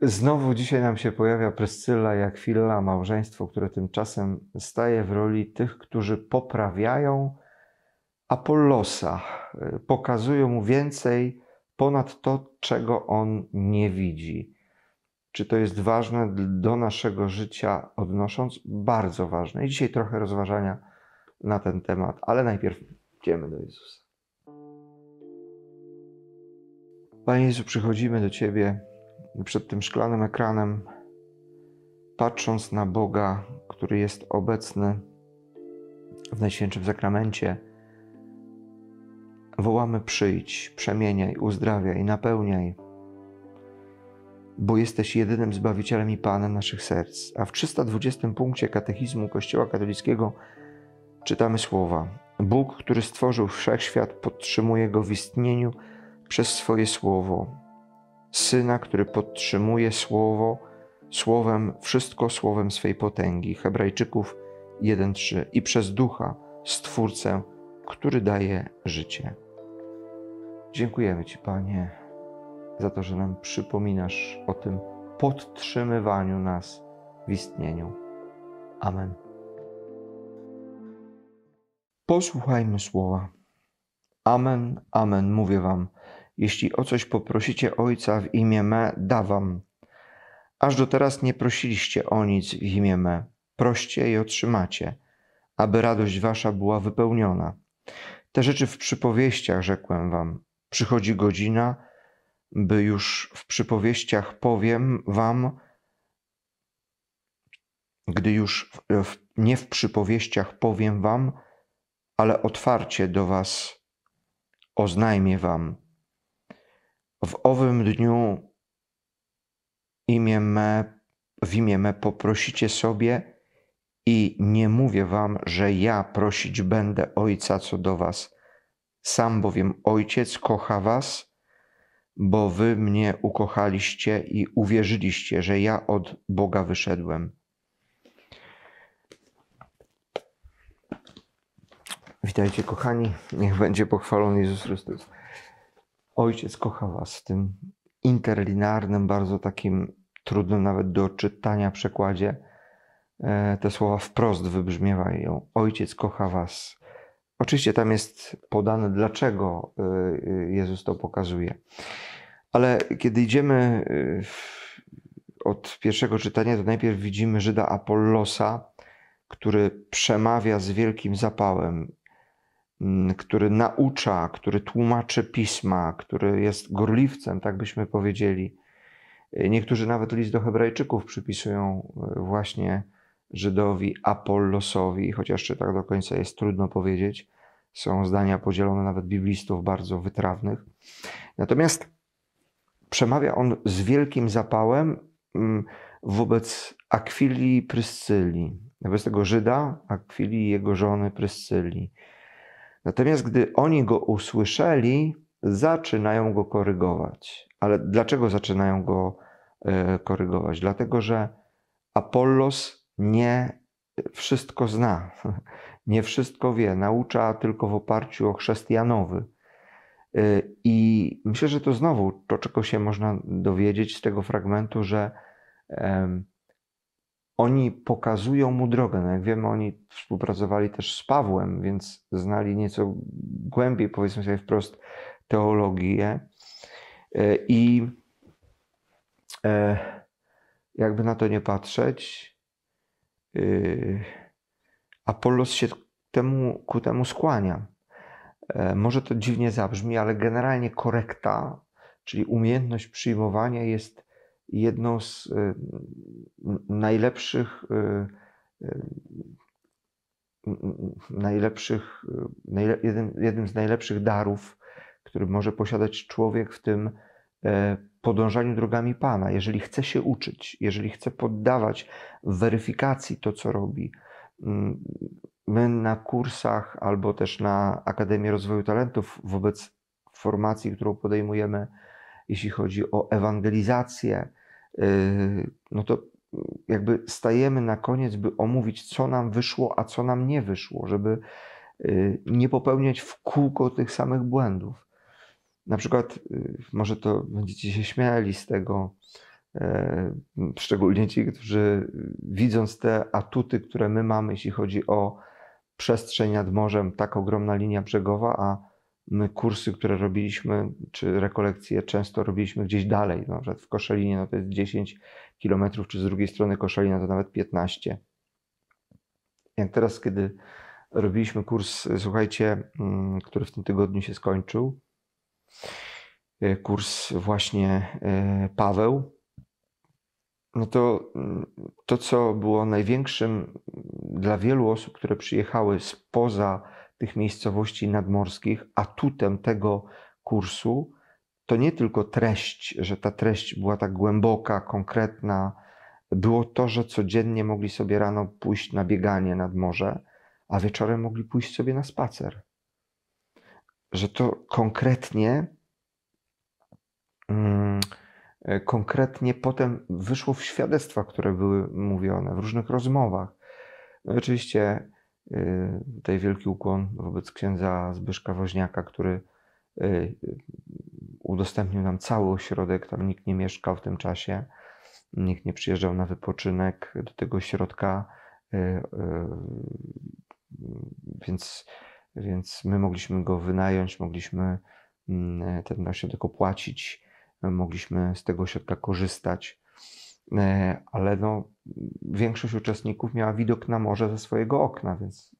Znowu dzisiaj nam się pojawia Pryscyla i Akwilla, małżeństwo, które tymczasem staje w roli tych, którzy poprawiają Apollosa, pokazują mu więcej ponad to, czego on nie widzi. Czy to jest ważne do naszego życia odnosząc? Bardzo ważne. I dzisiaj trochę rozważania na ten temat, ale najpierw idziemy do Jezusa. Panie Jezu, przychodzimy do Ciebie i przed tym szklanym ekranem, patrząc na Boga, który jest obecny w Najświętszym Sakramencie, wołamy: Przyjdź, przemieniaj, uzdrawiaj, napełniaj, bo jesteś jedynym Zbawicielem i Panem naszych serc. A w 320 punkcie Katechizmu Kościoła Katolickiego czytamy słowa: Bóg, który stworzył wszechświat, podtrzymuje go w istnieniu przez swoje słowo Syna, który podtrzymuje słowo, słowem wszystko, słowem swej potęgi. Hebrajczyków 1:3 i przez ducha stwórcę, który daje życie. Dziękujemy Ci, Panie, za to, że nam przypominasz o tym podtrzymywaniu nas w istnieniu. Amen. Posłuchajmy słowa. Amen, amen, mówię Wam jeśli o coś poprosicie Ojca w imię me, da wam. Aż do teraz nie prosiliście o nic w imię me. Proście i otrzymacie, aby radość wasza była wypełniona. Te rzeczy w przypowieściach rzekłem wam. Przychodzi godzina, by już w przypowieściach powiem wam, gdy już w, nie w przypowieściach powiem wam, ale otwarcie do was oznajmię wam. W owym dniu imię me, w imię me poprosicie sobie i nie mówię wam, że ja prosić będę Ojca co do was. Sam bowiem Ojciec kocha was, bo wy mnie ukochaliście i uwierzyliście, że ja od Boga wyszedłem. Witajcie kochani, niech będzie pochwalony Jezus Chrystus. Ojciec kocha Was w tym interlinarnym, bardzo takim trudnym nawet do odczytania przekładzie. E, te słowa wprost wybrzmiewają. Ojciec kocha Was. Oczywiście tam jest podane, dlaczego e, e, Jezus to pokazuje. Ale kiedy idziemy od pierwszego czytania, to najpierw widzimy Żyda Apollosa, który przemawia z wielkim zapałem Mm, który naucza, który tłumaczy pisma, który jest gorliwcem, tak byśmy powiedzieli. Niektórzy nawet list do Hebrajczyków przypisują e, właśnie Żydowi Apollosowi, chociaż czy tak do końca jest trudno powiedzieć. Są zdania podzielone nawet biblistów bardzo wytrawnych. Natomiast przemawia on z wielkim zapałem mm, wobec Akwilii Pryscylii, wobec tego Żyda, Akwilii i jego żony Pryscylii. Natomiast gdy oni go usłyszeli, zaczynają go korygować. Ale dlaczego zaczynają go e, korygować? Dlatego, że Apollos nie wszystko zna, nie wszystko wie, naucza tylko w oparciu o chrześcijanowy. E, I myślę, że to znowu to, czego się można dowiedzieć z tego fragmentu, że oni pokazują mu drogę. No jak wiemy, oni współpracowali też z Pawłem, więc znali nieco głębiej, powiedzmy sobie wprost, teologię. E, I e, jakby na to nie patrzeć, e, Apollos się temu, ku temu skłania. Może to dziwnie zabrzmi, ale generalnie korekta, czyli umiejętność przyjmowania jest jedną z najlepszych, najlepszych jednym z najlepszych darów, który może posiadać człowiek w tym e, podążaniu drogami Pana. Jeżeli chce się uczyć, jeżeli chce poddawać weryfikacji to, co robi, mm, my na kursach albo też na Akademii Rozwoju Talentów wobec formacji, którą podejmujemy, jeśli chodzi o ewangelizację, Y, no to jakby stajemy na koniec, by omówić, co nam wyszło, a co nam nie wyszło, żeby y, nie popełniać w kółko tych samych błędów. Na przykład, y, może to będziecie się śmiali z tego, szczególnie ci, którzy widząc te atuty, które my mamy, jeśli chodzi o przestrzeń nad morzem, tak ogromna linia brzegowa, a kursy, które robiliśmy, czy rekolekcje często robiliśmy gdzieś dalej, na przykład w Koszalinie no to jest 10 km, czy z drugiej strony Koszalina to nawet 15. Jak teraz, kiedy robiliśmy kurs, słuchajcie, mm, który w tym tygodniu się skończył, e, kurs właśnie e, Paweł, no to mm, to, co było największym dla wielu osób, które przyjechały spoza tych miejscowości nadmorskich, atutem tego kursu to nie tylko treść, że ta treść była tak głęboka, konkretna, było to, że codziennie mogli sobie rano pójść na bieganie nad morze, a wieczorem mogli pójść sobie na spacer. Że to konkretnie, mm, konkretnie potem wyszło w świadectwa, które były mówione, w różnych rozmowach. No oczywiście Y, tutaj wielki ukłon wobec księdza Zbyszka Woźniaka, który y, udostępnił nam cały ośrodek, tam nikt nie mieszkał w tym czasie, nikt nie przyjeżdżał na wypoczynek do tego ośrodka, y, więc, więc my mogliśmy go wynająć, mogliśmy mm, ten ośrodek opłacić, mogliśmy z tego ośrodka korzystać. E, ale no, większość uczestników miała widok na morze ze swojego okna, więc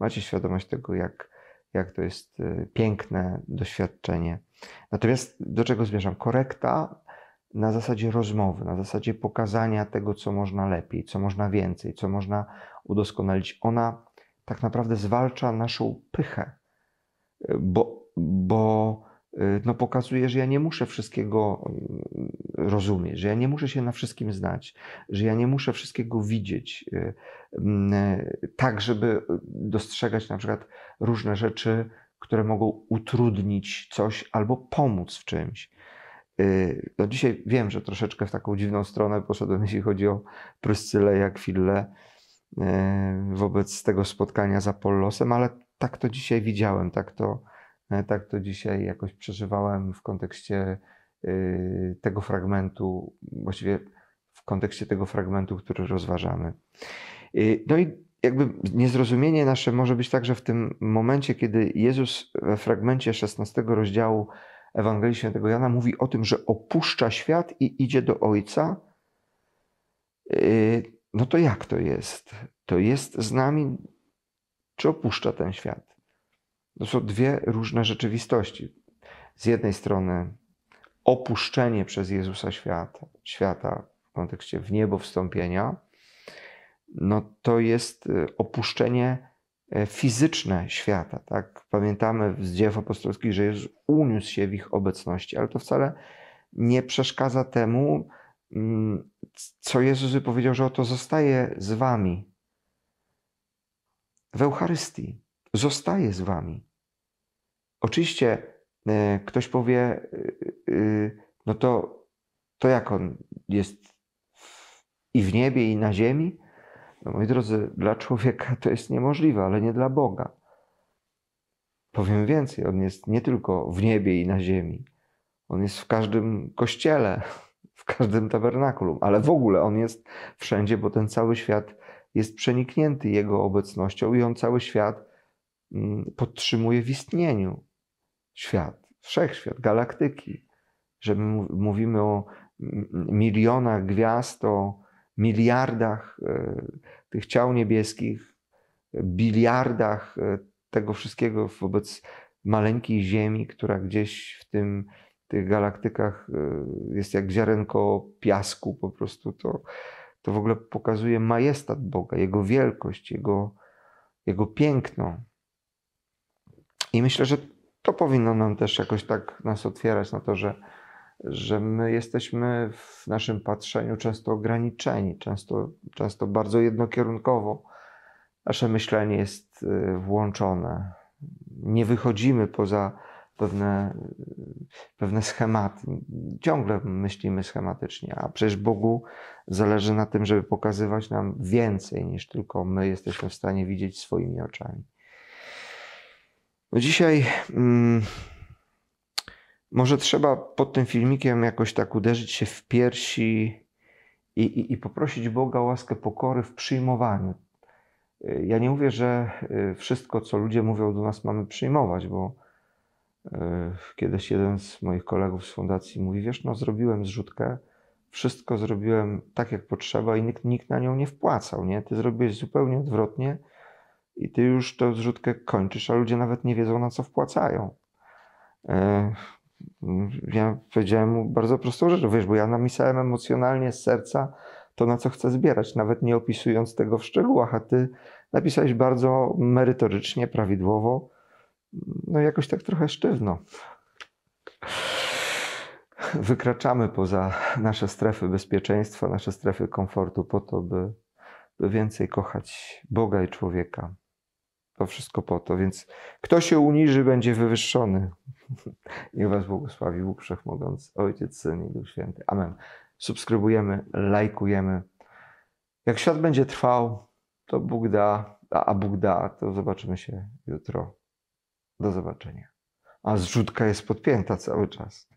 macie świadomość tego, jak, jak to jest e, piękne doświadczenie. Natomiast do czego zmierzam? Korekta na zasadzie rozmowy, na zasadzie pokazania tego, co można lepiej, co można więcej, co można udoskonalić. Ona tak naprawdę zwalcza naszą pychę, bo, bo Y, no pokazuje, że ja nie muszę wszystkiego mm, rozumieć, że ja nie muszę się na wszystkim znać, że ja nie muszę wszystkiego widzieć, y, mm, tak żeby y, dostrzegać na przykład różne rzeczy, które mogą utrudnić coś albo pomóc w czymś. No dzisiaj wiem, że troszeczkę w taką dziwną stronę poszedłem, jeśli chodzi o Pryscylę jak Fillę wobec tego spotkania z Apollosem, ale tak to dzisiaj widziałem, tak to E, tak to dzisiaj jakoś przeżywałem w kontekście y, tego fragmentu, właściwie w kontekście tego fragmentu, który rozważamy. Y, no i jakby niezrozumienie nasze może być także w tym momencie, kiedy Jezus w fragmencie 16 rozdziału Ewangelii Świętego Jana mówi o tym, że opuszcza świat i idzie do Ojca. Y, no to jak to jest? To jest z nami, czy opuszcza ten świat? To no są dwie różne rzeczywistości. Z jednej strony opuszczenie przez Jezusa świata, świata w kontekście w niebo wstąpienia, no to jest y, opuszczenie y, fizyczne świata. Tak? Pamiętamy z dzieł apostolskich, że Jezus uniósł się w ich obecności, ale to wcale nie przeszkadza temu, mm, co Jezus wypowiedział, że oto zostaje z wami w Eucharystii zostaje z wami. Oczywiście e, ktoś powie, e, e, no to, to jak on jest i w niebie, i na ziemi? No moi drodzy, dla człowieka to jest niemożliwe, ale nie dla Boga. Powiem więcej, on jest nie tylko w niebie i na ziemi. On jest w każdym kościele, w każdym tabernakulum, ale w ogóle on jest wszędzie, bo ten cały świat jest przeniknięty jego obecnością i on cały świat Mm, podtrzymuje w istnieniu świat, wszechświat, galaktyki, że my mówimy o mm, milionach gwiazd, o miliardach e, tych ciał niebieskich, biliardach e, tego wszystkiego wobec maleńkiej Ziemi, która gdzieś w tym tych galaktykach e, jest jak ziarenko piasku, po prostu to, to w ogóle pokazuje majestat Boga, Jego wielkość, Jego, Jego piękno. I myślę, że to powinno nam też jakoś tak nas otwierać na to, że, że my jesteśmy w naszym patrzeniu często ograniczeni, często, często bardzo jednokierunkowo. Nasze myślenie jest y, włączone. Nie wychodzimy poza pewne, y, pewne schematy. Ciągle myślimy schematycznie, a przecież Bogu zależy na tym, żeby pokazywać nam więcej niż tylko my jesteśmy w stanie widzieć swoimi oczami. No dzisiaj mm, może trzeba pod tym filmikiem jakoś tak uderzyć się w piersi i, i, i poprosić Boga o łaskę pokory w przyjmowaniu. Y, ja nie mówię, że y, wszystko, co ludzie mówią do nas, mamy przyjmować, bo y, kiedyś jeden z moich kolegów z fundacji mówi: Wiesz, no, zrobiłem zrzutkę, wszystko zrobiłem tak, jak potrzeba, i nikt, nikt na nią nie wpłacał. Nie? Ty zrobiłeś zupełnie odwrotnie i ty już tę zrzutkę kończysz, a ludzie nawet nie wiedzą na co wpłacają. E, ja powiedziałem mu bardzo prostą rzecz, wiesz, bo ja napisałem emocjonalnie z serca to, na co chcę zbierać, nawet nie opisując tego w szczegółach, a ty napisałeś bardzo merytorycznie, prawidłowo, no jakoś tak trochę sztywno. Wykraczamy poza nasze strefy bezpieczeństwa, nasze strefy komfortu po to, by, by więcej kochać Boga i człowieka. To wszystko po to. Więc kto się uniży, będzie wywyższony. I Was błogosławi Bóg Wszechmogący, Ojciec, Syn i Duch Święty. Amen. Subskrybujemy, lajkujemy. Jak świat będzie trwał, to Bóg da, a Bóg da, to zobaczymy się jutro. Do zobaczenia. A zrzutka jest podpięta cały czas.